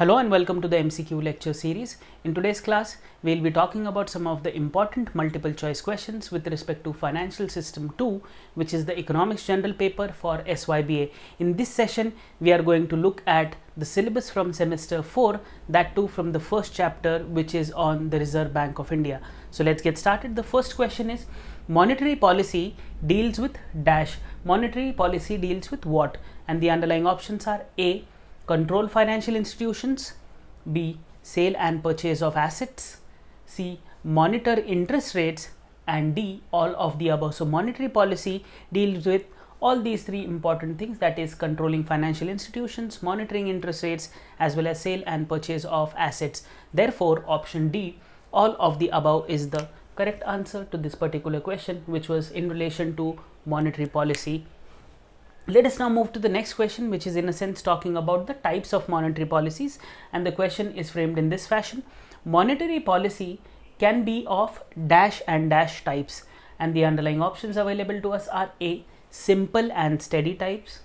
Hello and welcome to the MCQ lecture series. In today's class, we'll be talking about some of the important multiple choice questions with respect to Financial System 2, which is the Economics General Paper for SYBA. In this session, we are going to look at the syllabus from semester 4, that too from the first chapter, which is on the Reserve Bank of India. So let's get started. The first question is, monetary policy deals with dash. Monetary policy deals with what? And the underlying options are A, control financial institutions, B. Sale and purchase of assets, C. Monitor interest rates, and D. All of the above. So, monetary policy deals with all these three important things that is controlling financial institutions, monitoring interest rates, as well as sale and purchase of assets. Therefore, option D, all of the above is the correct answer to this particular question, which was in relation to monetary policy let us now move to the next question which is in a sense talking about the types of monetary policies and the question is framed in this fashion monetary policy can be of dash and dash types and the underlying options available to us are a simple and steady types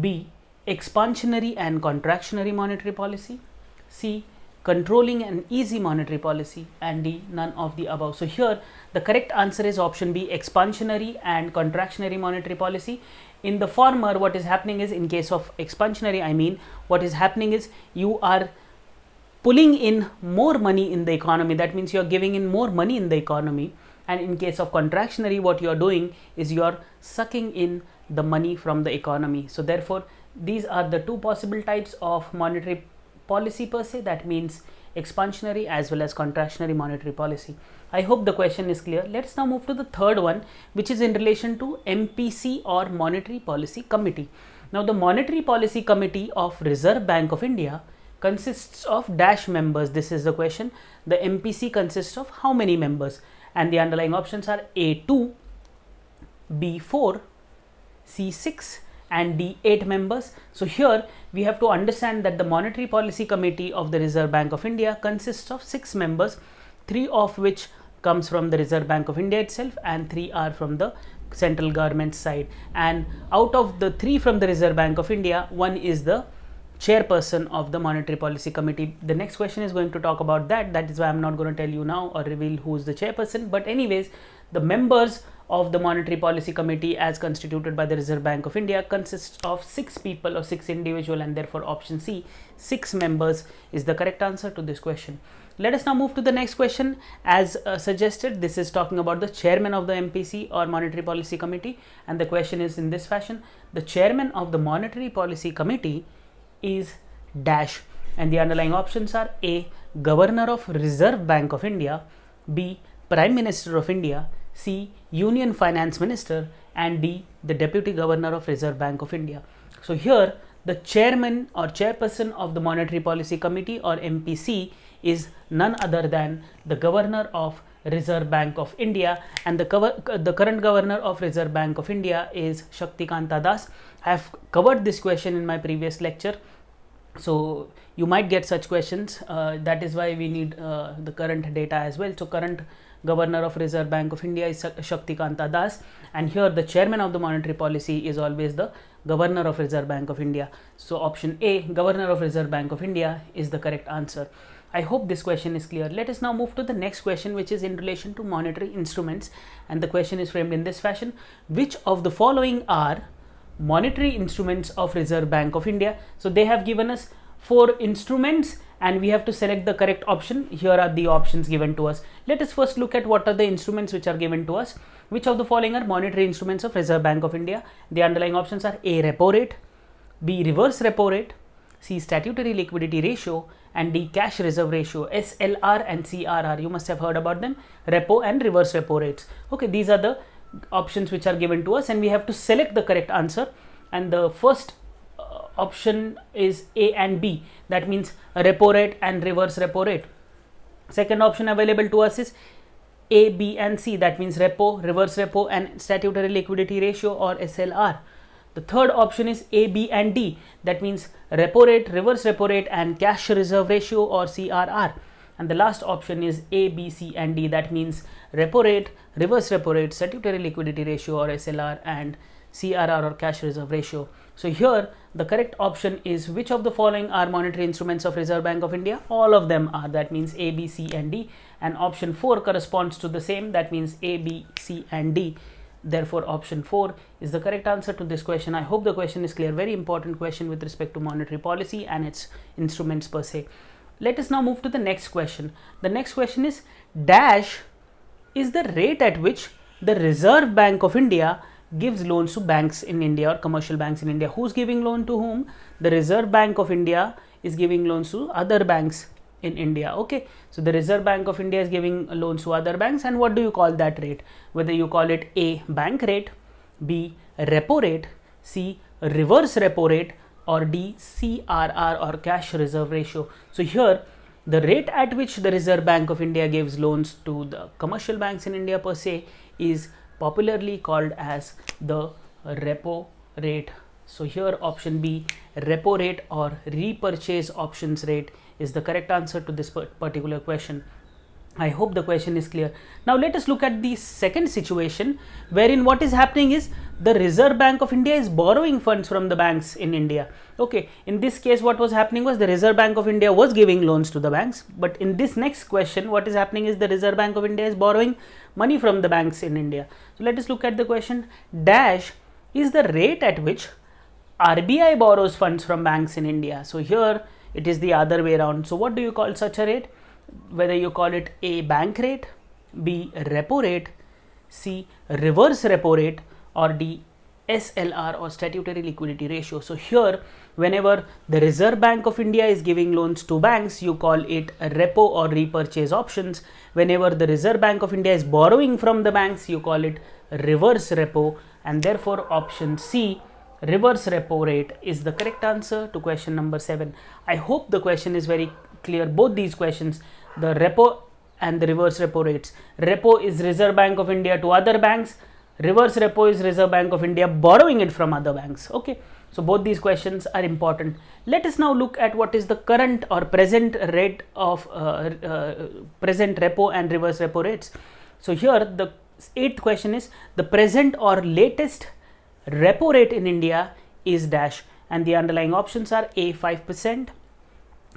b expansionary and contractionary monetary policy c controlling an easy monetary policy and D none of the above. So here the correct answer is option B expansionary and contractionary monetary policy. In the former what is happening is in case of expansionary I mean what is happening is you are pulling in more money in the economy that means you are giving in more money in the economy and in case of contractionary what you are doing is you are sucking in the money from the economy. So therefore these are the two possible types of monetary policy per se that means expansionary as well as contractionary monetary policy. I hope the question is clear. Let's now move to the third one which is in relation to MPC or Monetary Policy Committee. Now the Monetary Policy Committee of Reserve Bank of India consists of dash members. This is the question. The MPC consists of how many members and the underlying options are A2, B4, C6 and the 8 members. So here we have to understand that the Monetary Policy Committee of the Reserve Bank of India consists of 6 members, 3 of which comes from the Reserve Bank of India itself and 3 are from the central government side and out of the 3 from the Reserve Bank of India, 1 is the chairperson of the monetary policy committee the next question is going to talk about that that is why i'm not going to tell you now or reveal who's the chairperson but anyways the members of the Monetary Policy Committee as constituted by the Reserve Bank of India consists of six people or six individual and therefore option C, six members is the correct answer to this question. Let us now move to the next question as uh, suggested. This is talking about the chairman of the MPC or Monetary Policy Committee and the question is in this fashion. The chairman of the Monetary Policy Committee is dash and the underlying options are A. Governor of Reserve Bank of India B. Prime Minister of India C. Union Finance Minister and D. The Deputy Governor of Reserve Bank of India. So here the chairman or chairperson of the Monetary Policy Committee or MPC is none other than the Governor of Reserve Bank of India and the, cover, the current Governor of Reserve Bank of India is Shaktikanta Das. I have covered this question in my previous lecture so you might get such questions uh, that is why we need uh, the current data as well so current governor of reserve bank of india is shaktikanta das and here the chairman of the monetary policy is always the governor of reserve bank of india so option a governor of reserve bank of india is the correct answer I hope this question is clear. Let us now move to the next question, which is in relation to monetary instruments. And the question is framed in this fashion Which of the following are monetary instruments of Reserve Bank of India? So they have given us four instruments and we have to select the correct option. Here are the options given to us. Let us first look at what are the instruments which are given to us. Which of the following are monetary instruments of Reserve Bank of India? The underlying options are A repo rate, B reverse repo rate, C statutory liquidity ratio and D cash reserve ratio SLR and CRR you must have heard about them repo and reverse repo rates okay these are the options which are given to us and we have to select the correct answer and the first option is A and B. That means repo rate and reverse repo rate. Second option available to us is A, B and C. That means repo, reverse repo and statutory liquidity ratio or SLR. The third option is A, B and D. That means repo rate, reverse repo rate and cash reserve ratio or CRR. And the last option is A, B, C and D. That means repo rate, reverse repo rate, statutory liquidity ratio or SLR and CRR or cash reserve ratio. So here the correct option is which of the following are monetary instruments of Reserve Bank of India? All of them are. That means A, B, C and D. And option 4 corresponds to the same. That means A, B, C and D. Therefore, option 4 is the correct answer to this question. I hope the question is clear. Very important question with respect to monetary policy and its instruments per se. Let us now move to the next question. The next question is dash is the rate at which the Reserve Bank of India gives loans to banks in India or commercial banks in India. Who's giving loan to whom? The Reserve Bank of India is giving loans to other banks in India. Okay, so the Reserve Bank of India is giving loans to other banks, and what do you call that rate? Whether you call it A bank rate, B repo rate, C reverse repo rate, or D CRR or cash reserve ratio. So here the rate at which the Reserve Bank of India gives loans to the commercial banks in India per se is popularly called as the repo rate. So here option B repo rate or repurchase options rate is the correct answer to this particular question. I hope the question is clear. Now let us look at the second situation wherein what is happening is the Reserve Bank of India is borrowing funds from the banks in India. Okay, in this case what was happening was the Reserve Bank of India was giving loans to the banks but in this next question what is happening is the Reserve Bank of India is borrowing money from the banks in India. So let us look at the question dash is the rate at which RBI borrows funds from banks in India. So here it is the other way around. So what do you call such a rate? whether you call it A bank rate, B repo rate, C reverse repo rate or D SLR or statutory liquidity ratio. So here whenever the Reserve Bank of India is giving loans to banks you call it repo or repurchase options. Whenever the Reserve Bank of India is borrowing from the banks you call it reverse repo and therefore option C reverse repo rate is the correct answer to question number 7. I hope the question is very clear both these questions the repo and the reverse repo rates. Repo is Reserve Bank of India to other banks. Reverse repo is Reserve Bank of India borrowing it from other banks. Okay. So both these questions are important. Let us now look at what is the current or present rate of uh, uh, present repo and reverse repo rates. So here the eighth question is the present or latest repo rate in India is dash and the underlying options are A 5%,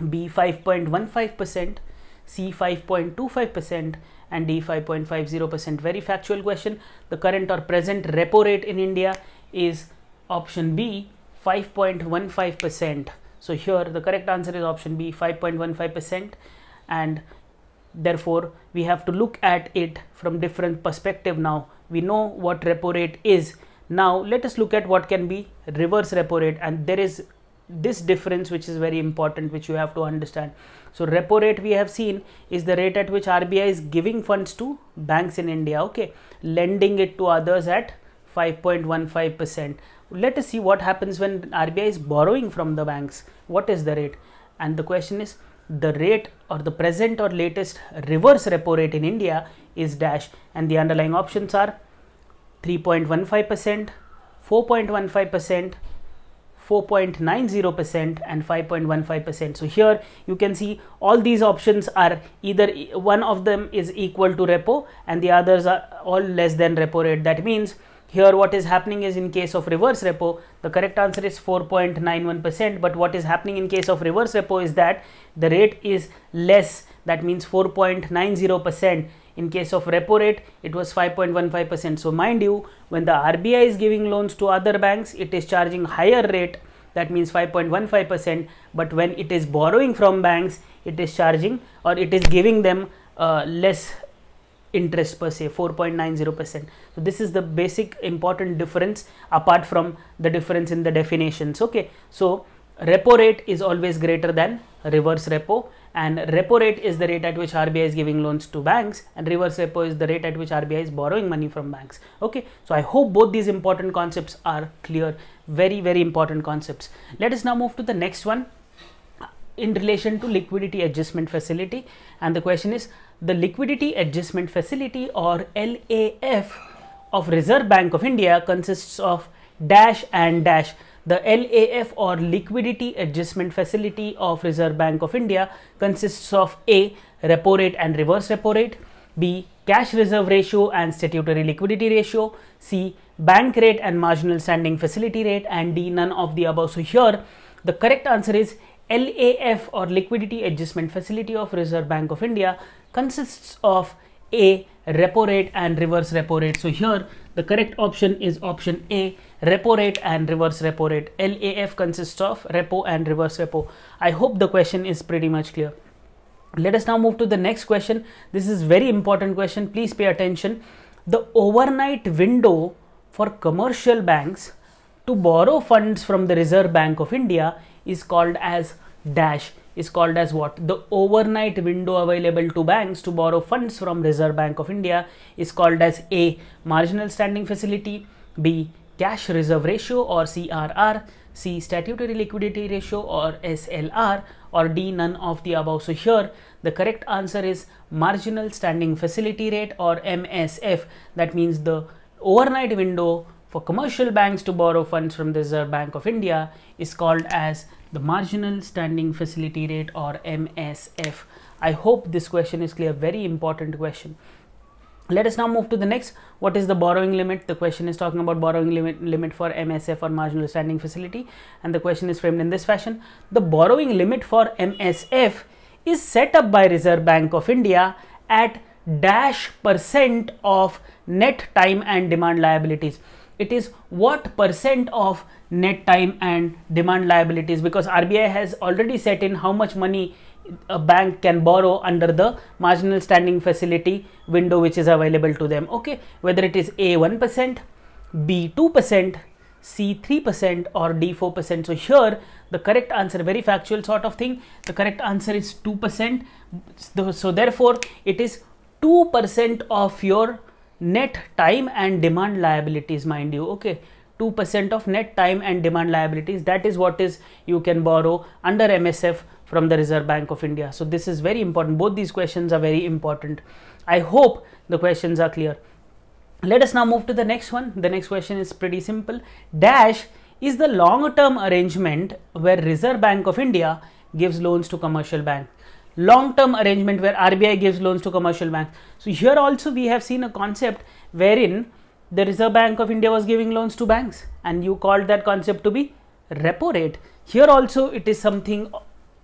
B 5.15%, C 5.25% and D 5.50%. Very factual question. The current or present repo rate in India is option B 5.15%. So here the correct answer is option B 5.15% and therefore we have to look at it from different perspective now. We know what repo rate is. Now let us look at what can be reverse repo rate and there is this difference which is very important which you have to understand so repo rate we have seen is the rate at which RBI is giving funds to banks in India okay lending it to others at 5.15% let us see what happens when RBI is borrowing from the banks what is the rate and the question is the rate or the present or latest reverse repo rate in India is dash and the underlying options are 3.15%, 4.15%, 4.90% and 5.15%. So here you can see all these options are either one of them is equal to repo and the others are all less than repo rate. That means here what is happening is in case of reverse repo, the correct answer is 4.91%. But what is happening in case of reverse repo is that the rate is less. That means 4.90% in case of repo rate, it was 5.15%. So mind you, when the RBI is giving loans to other banks, it is charging higher rate, that means 5.15%. But when it is borrowing from banks, it is charging or it is giving them uh, less interest per se 4.90% so this is the basic important difference apart from the difference in the definitions okay so repo rate is always greater than reverse repo and repo rate is the rate at which RBI is giving loans to banks and reverse repo is the rate at which RBI is borrowing money from banks. Okay, so I hope both these important concepts are clear. Very, very important concepts. Let us now move to the next one in relation to liquidity adjustment facility and the question is the liquidity adjustment facility or LAF of Reserve Bank of India consists of dash and dash the LAF or Liquidity Adjustment Facility of Reserve Bank of India consists of A. Repo rate and reverse repo rate, B. Cash reserve ratio and statutory liquidity ratio, C. Bank rate and marginal standing facility rate, and D. None of the above. So, here the correct answer is LAF or Liquidity Adjustment Facility of Reserve Bank of India consists of A. Repo rate and reverse repo rate. So, here the correct option is option A, repo rate and reverse repo rate. LAF consists of repo and reverse repo. I hope the question is pretty much clear. Let us now move to the next question. This is very important question. Please pay attention. The overnight window for commercial banks to borrow funds from the Reserve Bank of India is called as dash is called as what? The overnight window available to banks to borrow funds from Reserve Bank of India is called as A. Marginal Standing Facility, B. Cash Reserve Ratio or CRR, C. Statutory Liquidity Ratio or SLR, or D. None of the above. So here the correct answer is Marginal Standing Facility Rate or MSF. That means the overnight window for commercial banks to borrow funds from the Reserve Bank of India is called as the marginal standing facility rate or MSF. I hope this question is clear, very important question. Let us now move to the next. What is the borrowing limit? The question is talking about borrowing limit, limit for MSF or marginal standing facility and the question is framed in this fashion. The borrowing limit for MSF is set up by Reserve Bank of India at dash percent of net time and demand liabilities it is what percent of net time and demand liabilities because RBI has already set in how much money a bank can borrow under the marginal standing facility window which is available to them okay whether it is a 1% b 2% c 3% or d 4% so here the correct answer very factual sort of thing the correct answer is 2% so therefore it is 2% of your net time and demand liabilities mind you okay 2% of net time and demand liabilities that is what is you can borrow under msf from the reserve bank of india so this is very important both these questions are very important i hope the questions are clear let us now move to the next one the next question is pretty simple dash is the long term arrangement where reserve bank of india gives loans to commercial bank long-term arrangement where RBI gives loans to commercial banks. So here also we have seen a concept wherein the Reserve Bank of India was giving loans to banks and you called that concept to be repo rate. Here also it is something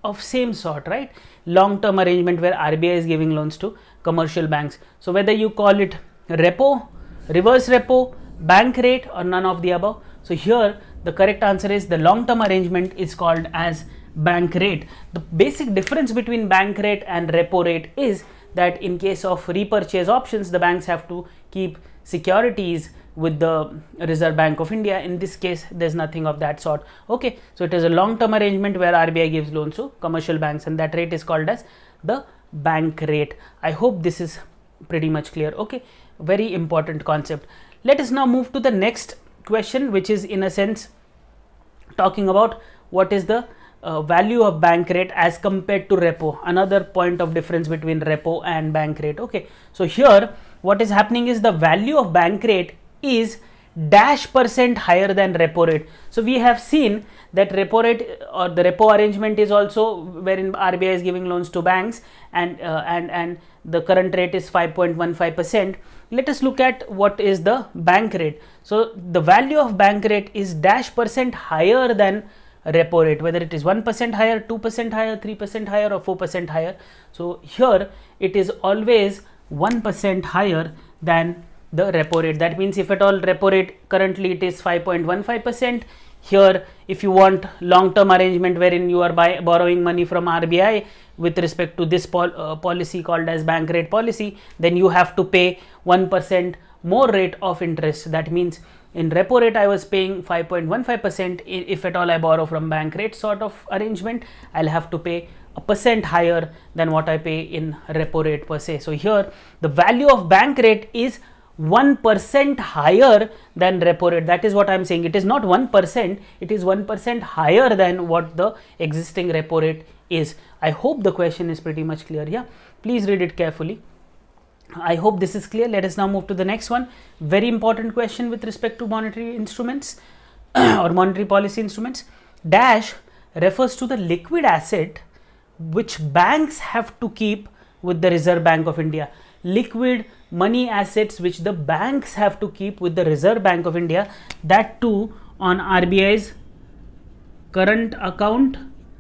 of same sort, right? Long-term arrangement where RBI is giving loans to commercial banks. So whether you call it repo, reverse repo, bank rate or none of the above. So here the correct answer is the long-term arrangement is called as bank rate. The basic difference between bank rate and repo rate is that in case of repurchase options, the banks have to keep securities with the Reserve Bank of India. In this case, there's nothing of that sort. Okay, so it is a long-term arrangement where RBI gives loans to commercial banks and that rate is called as the bank rate. I hope this is pretty much clear. Okay, very important concept. Let us now move to the next question, which is in a sense talking about what is the uh, value of bank rate as compared to repo another point of difference between repo and bank rate okay so here what is happening is the value of bank rate is dash percent higher than repo rate so we have seen that repo rate uh, or the repo arrangement is also wherein RBI is giving loans to banks and uh, and and the current rate is 5.15 percent let us look at what is the bank rate so the value of bank rate is dash percent higher than repo rate, whether it is 1% higher, 2% higher, 3% higher, or 4% higher. So here it is always 1% higher than the repo rate. That means if at all repo rate currently it is 5.15%, here if you want long term arrangement wherein you are buy, borrowing money from RBI with respect to this pol uh, policy called as bank rate policy, then you have to pay 1% more rate of interest. That means in repo rate i was paying 5.15% if at all i borrow from bank rate sort of arrangement i'll have to pay a percent higher than what i pay in repo rate per se so here the value of bank rate is 1% higher than repo rate that is what i'm saying it is not 1% it is 1% higher than what the existing repo rate is i hope the question is pretty much clear yeah please read it carefully I hope this is clear. Let us now move to the next one. Very important question with respect to monetary instruments or monetary policy instruments. Dash refers to the liquid asset which banks have to keep with the Reserve Bank of India. Liquid money assets which the banks have to keep with the Reserve Bank of India, that too on RBI's current account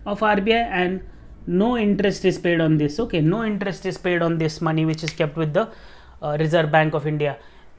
of RBI and no interest is paid on this okay no interest is paid on this money which is kept with the uh, reserve bank of india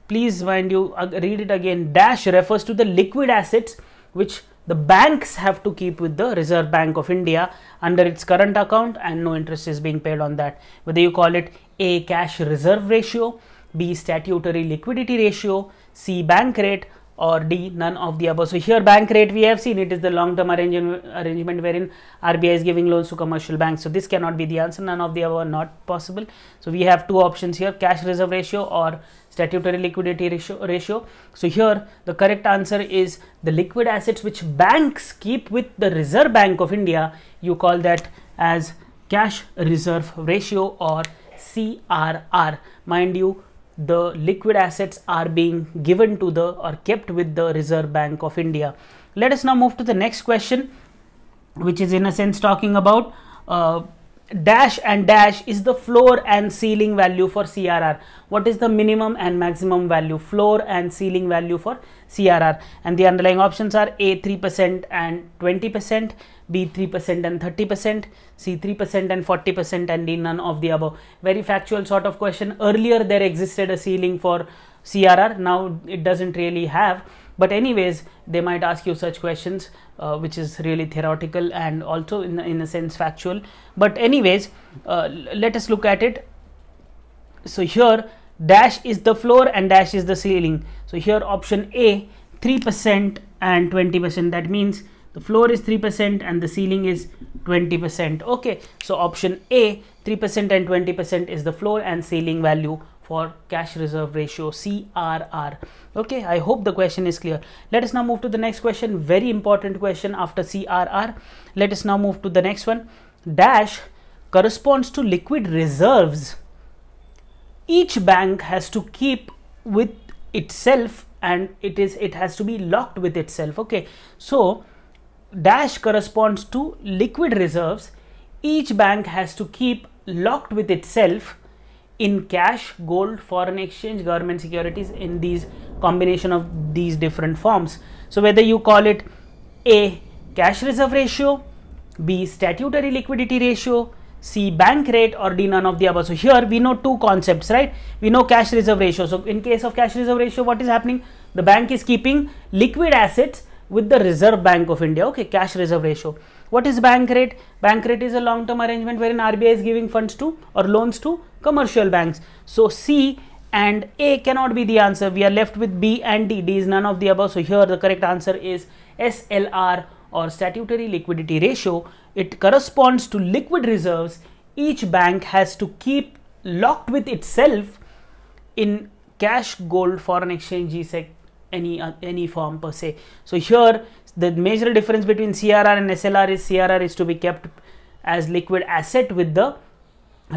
please mind you uh, read it again dash refers to the liquid assets which the banks have to keep with the reserve bank of india under its current account and no interest is being paid on that whether you call it a cash reserve ratio b statutory liquidity ratio c bank rate or D, none of the above. So here bank rate we have seen it is the long term arrange arrangement wherein RBI is giving loans to commercial banks. So this cannot be the answer, none of the above not possible. So we have two options here cash reserve ratio or statutory liquidity ratio, ratio. So here the correct answer is the liquid assets which banks keep with the Reserve Bank of India, you call that as cash reserve ratio or CRR. Mind you, the liquid assets are being given to the or kept with the Reserve Bank of India. Let us now move to the next question, which is in a sense talking about uh, dash and dash is the floor and ceiling value for CRR. What is the minimum and maximum value? Floor and ceiling value for CRR. And the underlying options are A 3% and 20%, B 3% and 30%, C 3% and 40% and D none of the above. Very factual sort of question. Earlier there existed a ceiling for CRR. Now it doesn't really have but anyways they might ask you such questions uh, which is really theoretical and also in, in a sense factual but anyways uh, let us look at it so here dash is the floor and dash is the ceiling so here option a 3% and 20% that means the floor is 3% and the ceiling is 20% okay so option a 3% and 20% is the floor and ceiling value for cash reserve ratio CRR. Okay, I hope the question is clear. Let us now move to the next question. Very important question after CRR. Let us now move to the next one. Dash corresponds to liquid reserves. Each bank has to keep with itself and it is it has to be locked with itself okay so dash corresponds to liquid reserves each bank has to keep locked with itself in cash, gold, foreign exchange, government securities in these combination of these different forms. So whether you call it A cash reserve ratio, B statutory liquidity ratio, C bank rate or D none of the above. So here we know two concepts, right? We know cash reserve ratio. So in case of cash reserve ratio, what is happening? The bank is keeping liquid assets with the Reserve Bank of India. Okay, cash reserve ratio. What is bank rate? Bank rate is a long term arrangement wherein RBI is giving funds to or loans to commercial banks. So C and A cannot be the answer. We are left with B and D. D is none of the above. So here the correct answer is SLR or statutory liquidity ratio. It corresponds to liquid reserves each bank has to keep locked with itself in cash, gold, foreign exchange, any uh, any form per se so here the major difference between crr and slr is crr is to be kept as liquid asset with the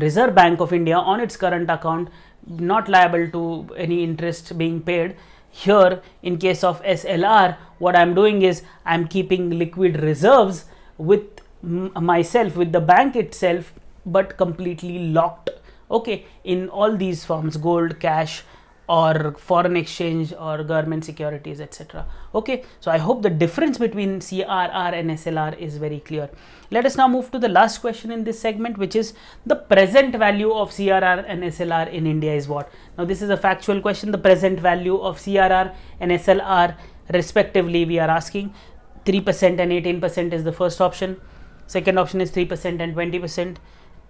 reserve bank of india on its current account not liable to any interest being paid here in case of slr what i'm doing is i'm keeping liquid reserves with myself with the bank itself but completely locked okay in all these forms gold cash or foreign exchange or government securities etc okay so i hope the difference between crr and slr is very clear let us now move to the last question in this segment which is the present value of crr and slr in india is what now this is a factual question the present value of crr and slr respectively we are asking 3% and 18% is the first option second option is 3% and 20%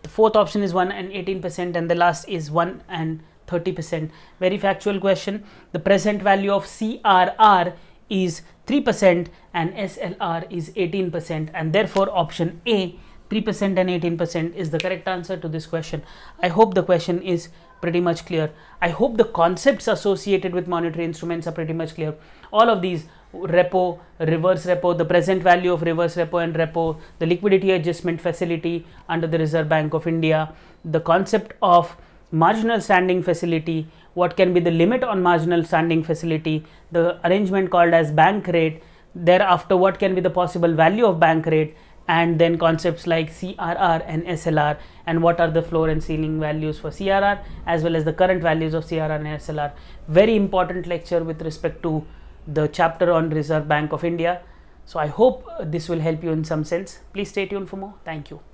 the fourth option is 1 and 18% and the last is 1 and 30%. Very factual question. The present value of CRR is 3% and SLR is 18% and therefore option A 3% and 18% is the correct answer to this question. I hope the question is pretty much clear. I hope the concepts associated with monetary instruments are pretty much clear. All of these repo, reverse repo, the present value of reverse repo and repo, the liquidity adjustment facility under the Reserve Bank of India, the concept of marginal standing facility, what can be the limit on marginal standing facility, the arrangement called as bank rate, thereafter what can be the possible value of bank rate, and then concepts like CRR and SLR and what are the floor and ceiling values for CRR as well as the current values of CRR and SLR. Very important lecture with respect to the chapter on Reserve Bank of India. So I hope this will help you in some sense. Please stay tuned for more. Thank you.